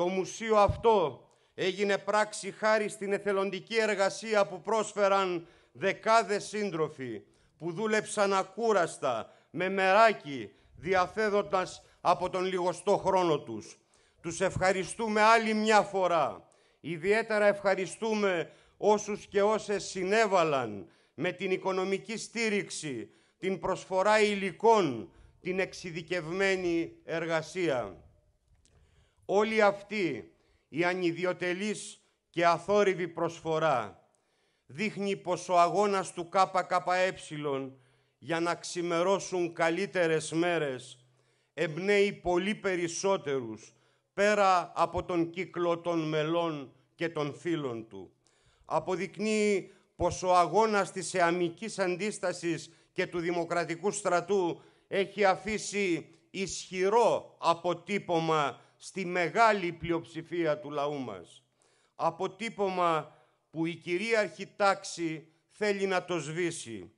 Το μουσείο αυτό έγινε πράξη χάρη στην εθελοντική εργασία που πρόσφεραν δεκάδες σύντροφοι που δούλεψαν ακούραστα, με μεράκι, διαθέδοντας από τον λιγοστό χρόνο τους. Τους ευχαριστούμε άλλη μια φορά. Ιδιαίτερα ευχαριστούμε όσους και όσες συνέβαλαν με την οικονομική στήριξη, την προσφορά υλικών, την εξειδικευμένη εργασία όλη αυτή η ανιδιοτελής και αθόρυβη προσφορά δείχνει πως ο αγώνας του ΚΚΕ για να ξημερώσουν καλύτερες μέρες εμπνέει πολύ περισσότερους πέρα από τον κύκλο των μελών και των φίλων του. Αποδεικνύει πως ο αγώνας της εαμικής αντίστασης και του δημοκρατικού στρατού έχει αφήσει ισχυρό αποτύπωμα στη μεγάλη πλειοψηφία του λαού μας. Αποτύπωμα που η κυρίαρχη τάξη θέλει να το σβήσει.